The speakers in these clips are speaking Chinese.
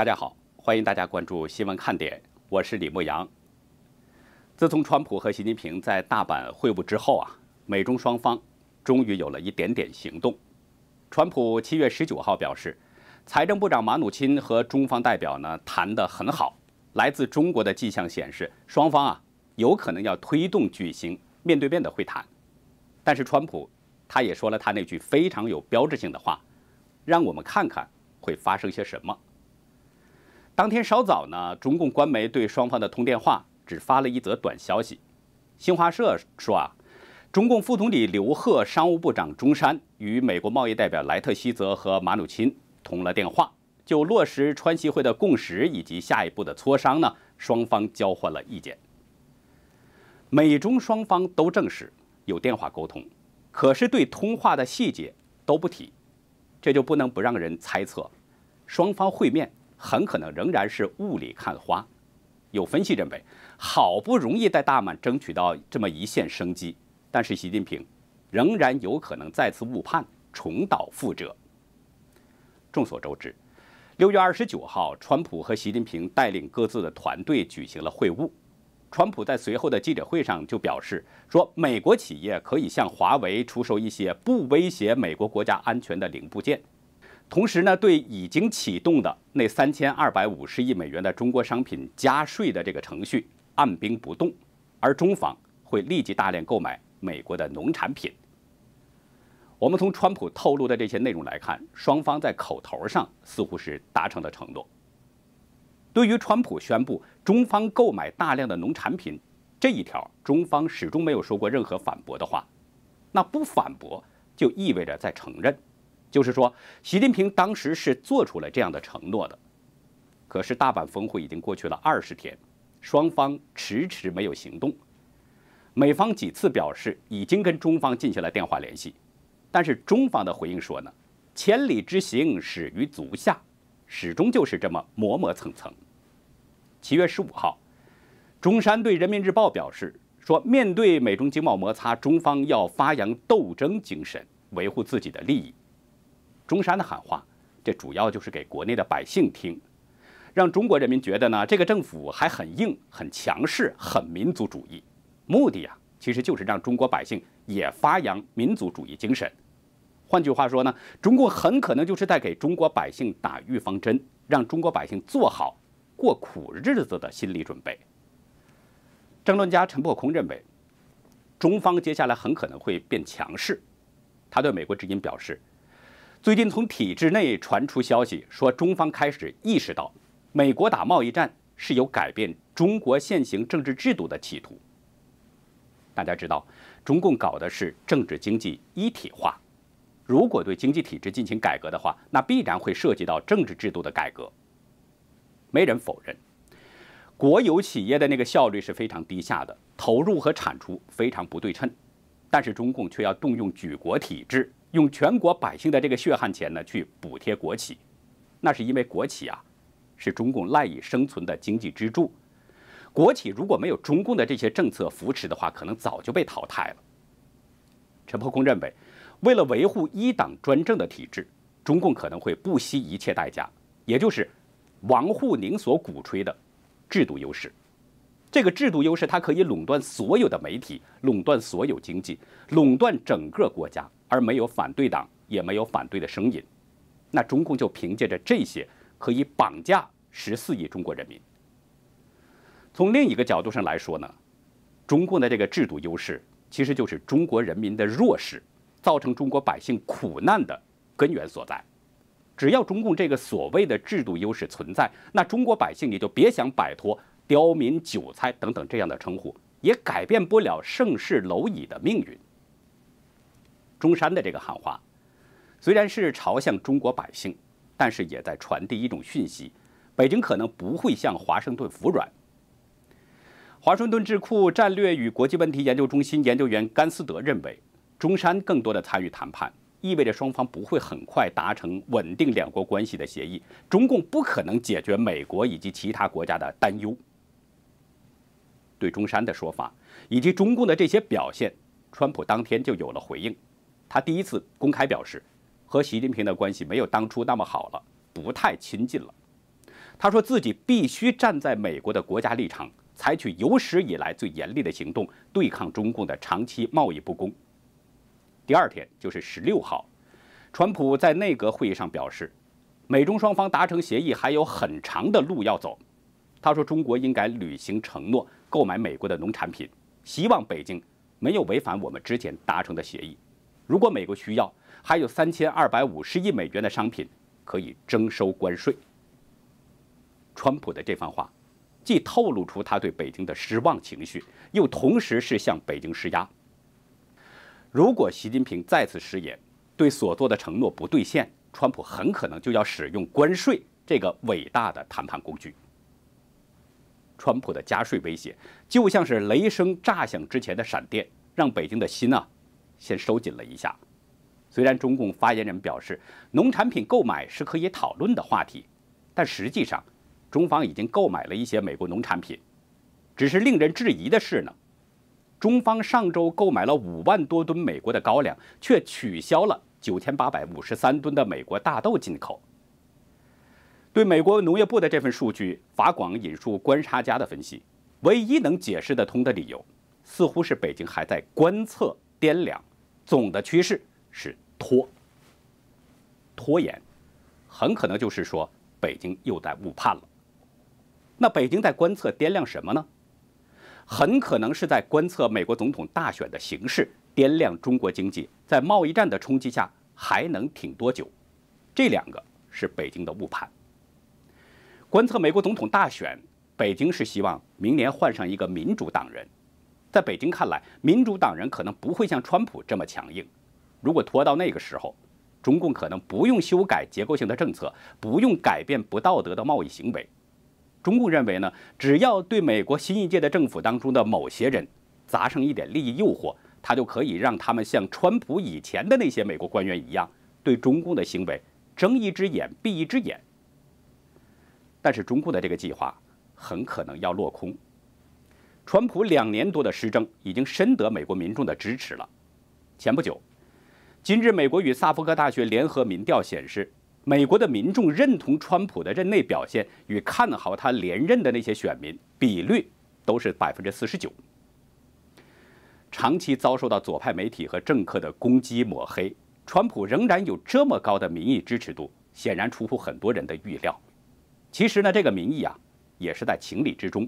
大家好，欢迎大家关注新闻看点，我是李牧阳。自从川普和习近平在大阪会晤之后啊，美中双方终于有了一点点行动。川普七月十九号表示，财政部长马努钦和中方代表呢谈得很好。来自中国的迹象显示，双方啊有可能要推动举行面对面的会谈。但是川普他也说了他那句非常有标志性的话：“让我们看看会发生些什么。”当天稍早呢，中共官媒对双方的通电话只发了一则短消息。新华社说啊，中共副总理刘鹤、商务部长钟山与美国贸易代表莱特希泽和马努钦通了电话，就落实川西会的共识以及下一步的磋商呢，双方交换了意见。美中双方都证实有电话沟通，可是对通话的细节都不提，这就不能不让人猜测，双方会面。很可能仍然是雾里看花。有分析认为，好不容易在大满争取到这么一线生机，但是习近平仍然有可能再次误判，重蹈覆辙。众所周知，六月二十九号，川普和习近平带领各自的团队举行了会晤。川普在随后的记者会上就表示说，美国企业可以向华为出售一些不威胁美国国家安全的零部件。同时呢，对已经启动的那三千二百五十亿美元的中国商品加税的这个程序按兵不动，而中方会立即大量购买美国的农产品。我们从川普透露的这些内容来看，双方在口头上似乎是达成了承诺。对于川普宣布中方购买大量的农产品这一条，中方始终没有说过任何反驳的话，那不反驳就意味着在承认。就是说，习近平当时是做出了这样的承诺的，可是大阪峰会已经过去了二十天，双方迟迟没有行动。美方几次表示已经跟中方进行了电话联系，但是中方的回应说呢，千里之行始于足下，始终就是这么磨磨蹭蹭。七月十五号，中山对《人民日报》表示说，面对美中经贸摩擦，中方要发扬斗争精神，维护自己的利益。中山的喊话，这主要就是给国内的百姓听，让中国人民觉得呢，这个政府还很硬、很强势、很民族主义。目的啊，其实就是让中国百姓也发扬民族主义精神。换句话说呢，中共很可能就是在给中国百姓打预防针，让中国百姓做好过苦日子的心理准备。政论家陈破空认为，中方接下来很可能会变强势。他对美国之音表示。最近从体制内传出消息，说中方开始意识到，美国打贸易战是有改变中国现行政治制度的企图。大家知道，中共搞的是政治经济一体化，如果对经济体制进行改革的话，那必然会涉及到政治制度的改革。没人否认，国有企业的那个效率是非常低下的，投入和产出非常不对称，但是中共却要动用举国体制。用全国百姓的这个血汗钱呢去补贴国企，那是因为国企啊是中共赖以生存的经济支柱。国企如果没有中共的这些政策扶持的话，可能早就被淘汰了。陈破空认为，为了维护一党专政的体制，中共可能会不惜一切代价，也就是王沪宁所鼓吹的制度优势。这个制度优势，它可以垄断所有的媒体，垄断所有经济，垄断整个国家。而没有反对党，也没有反对的声音，那中共就凭借着这些可以绑架十四亿中国人民。从另一个角度上来说呢，中共的这个制度优势其实就是中国人民的弱势，造成中国百姓苦难的根源所在。只要中共这个所谓的制度优势存在，那中国百姓你就别想摆脱“刁民”“韭菜”等等这样的称呼，也改变不了“盛世蝼蚁”的命运。中山的这个喊话，虽然是朝向中国百姓，但是也在传递一种讯息：北京可能不会向华盛顿服软。华盛顿智库战略与国际问题研究中心研究员甘思德认为，中山更多的参与谈判，意味着双方不会很快达成稳定两国关系的协议。中共不可能解决美国以及其他国家的担忧。对中山的说法以及中共的这些表现，川普当天就有了回应。他第一次公开表示，和习近平的关系没有当初那么好了，不太亲近了。他说自己必须站在美国的国家立场，采取有史以来最严厉的行动，对抗中共的长期贸易不公。第二天就是十六号，川普在内阁会议上表示，美中双方达成协议还有很长的路要走。他说中国应该履行承诺，购买美国的农产品，希望北京没有违反我们之前达成的协议。如果美国需要，还有三千二百五十亿美元的商品可以征收关税。川普的这番话，既透露出他对北京的失望情绪，又同时是向北京施压。如果习近平再次失言，对所做的承诺不兑现，川普很可能就要使用关税这个伟大的谈判工具。川普的加税威胁就像是雷声炸响之前的闪电，让北京的心啊。先收紧了一下。虽然中共发言人表示，农产品购买是可以讨论的话题，但实际上，中方已经购买了一些美国农产品。只是令人质疑的是呢，中方上周购买了五万多吨美国的高粱，却取消了九千八百五十三吨的美国大豆进口。对美国农业部的这份数据，法广引述观察家的分析，唯一能解释得通的理由，似乎是北京还在观测掂量。总的趋势是拖拖延，很可能就是说北京又在误判了。那北京在观测掂量什么呢？很可能是在观测美国总统大选的形势，掂量中国经济在贸易战的冲击下还能挺多久。这两个是北京的误判。观测美国总统大选，北京是希望明年换上一个民主党人。在北京看来，民主党人可能不会像川普这么强硬。如果拖到那个时候，中共可能不用修改结构性的政策，不用改变不道德的贸易行为。中共认为呢，只要对美国新一届的政府当中的某些人砸上一点利益诱惑，他就可以让他们像川普以前的那些美国官员一样，对中共的行为睁一只眼闭一只眼。但是中共的这个计划很可能要落空。川普两年多的施政已经深得美国民众的支持了。前不久，今日美国与萨福克大学联合民调显示，美国的民众认同川普的任内表现与看好他连任的那些选民比率都是百分之四十九。长期遭受到左派媒体和政客的攻击抹黑，川普仍然有这么高的民意支持度，显然出乎很多人的预料。其实呢，这个民意啊，也是在情理之中。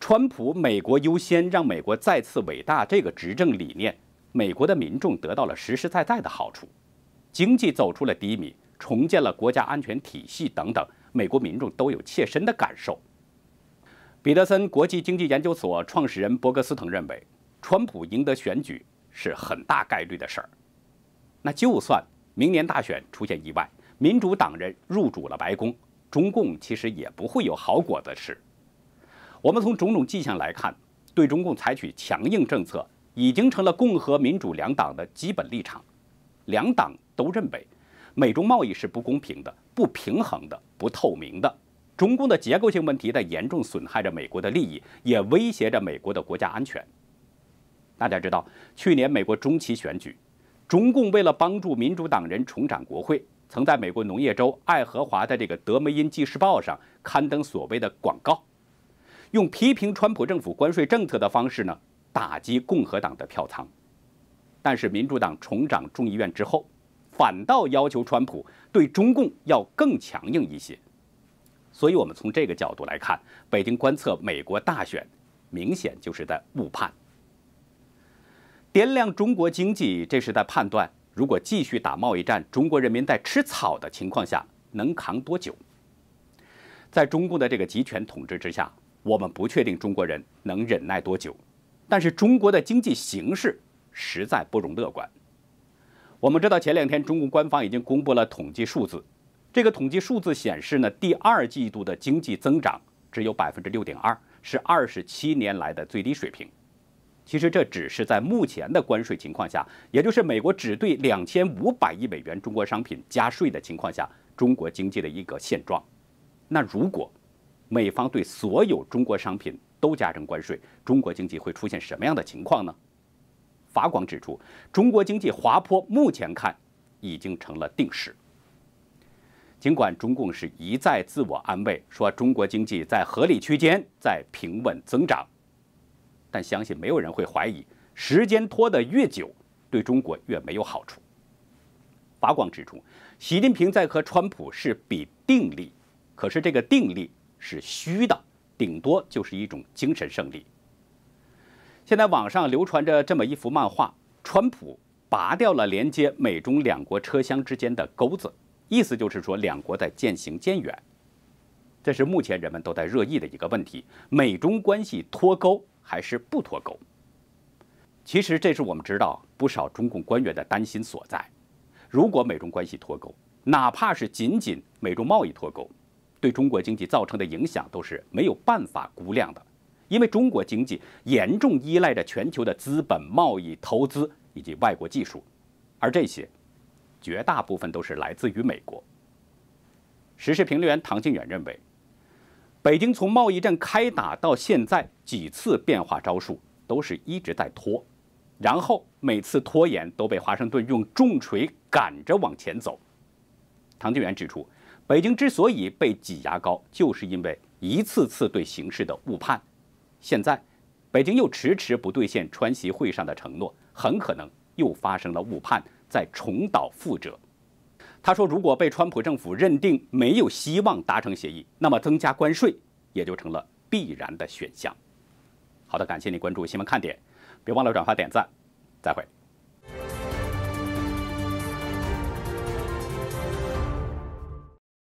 川普“美国优先，让美国再次伟大”这个执政理念，美国的民众得到了实实在在的好处，经济走出了低迷，重建了国家安全体系等等，美国民众都有切身的感受。彼得森国际经济研究所创始人伯格斯滕认为，川普赢得选举是很大概率的事儿。那就算明年大选出现意外，民主党人入主了白宫，中共其实也不会有好果子吃。我们从种种迹象来看，对中共采取强硬政策已经成了共和民主两党的基本立场，两党都认为，美中贸易是不公平的、不平衡的、不透明的，中共的结构性问题在严重损害着美国的利益，也威胁着美国的国家安全。大家知道，去年美国中期选举，中共为了帮助民主党人重掌国会，曾在美国农业州爱荷华的这个《德梅因纪事报》上刊登所谓的广告。用批评川普政府关税政策的方式呢，打击共和党的票仓，但是民主党重掌众议院之后，反倒要求川普对中共要更强硬一些，所以我们从这个角度来看，北京观测美国大选，明显就是在误判。掂量中国经济，这是在判断如果继续打贸易战，中国人民在吃草的情况下能扛多久。在中共的这个集权统治之下。我们不确定中国人能忍耐多久，但是中国的经济形势实在不容乐观。我们知道，前两天中国官方已经公布了统计数字，这个统计数字显示呢，第二季度的经济增长只有百分之六点二，是二十七年来的最低水平。其实这只是在目前的关税情况下，也就是美国只对两千五百亿美元中国商品加税的情况下，中国经济的一个现状。那如果，美方对所有中国商品都加征关税，中国经济会出现什么样的情况呢？法广指出，中国经济滑坡目前看已经成了定势。尽管中共是一再自我安慰，说中国经济在合理区间，在平稳增长，但相信没有人会怀疑，时间拖得越久，对中国越没有好处。法广指出，习近平在和川普是比定力，可是这个定力。是虚的，顶多就是一种精神胜利。现在网上流传着这么一幅漫画：川普拔掉了连接美中两国车厢之间的钩子，意思就是说两国在渐行渐远。这是目前人们都在热议的一个问题：美中关系脱钩还是不脱钩？其实这是我们知道不少中共官员的担心所在。如果美中关系脱钩，哪怕是仅仅美中贸易脱钩，对中国经济造成的影响都是没有办法估量的，因为中国经济严重依赖着全球的资本、贸易、投资以及外国技术，而这些绝大部分都是来自于美国。时事评论员唐静远认为，北京从贸易战开打到现在几次变化招数，都是一直在拖，然后每次拖延都被华盛顿用重锤赶着往前走。唐静远指出。北京之所以被挤牙膏，就是因为一次次对形势的误判。现在，北京又迟迟不兑现川习会上的承诺，很可能又发生了误判，再重蹈覆辙。他说：“如果被川普政府认定没有希望达成协议，那么增加关税也就成了必然的选项。”好的，感谢你关注新闻看点，别忘了转发点赞，再会。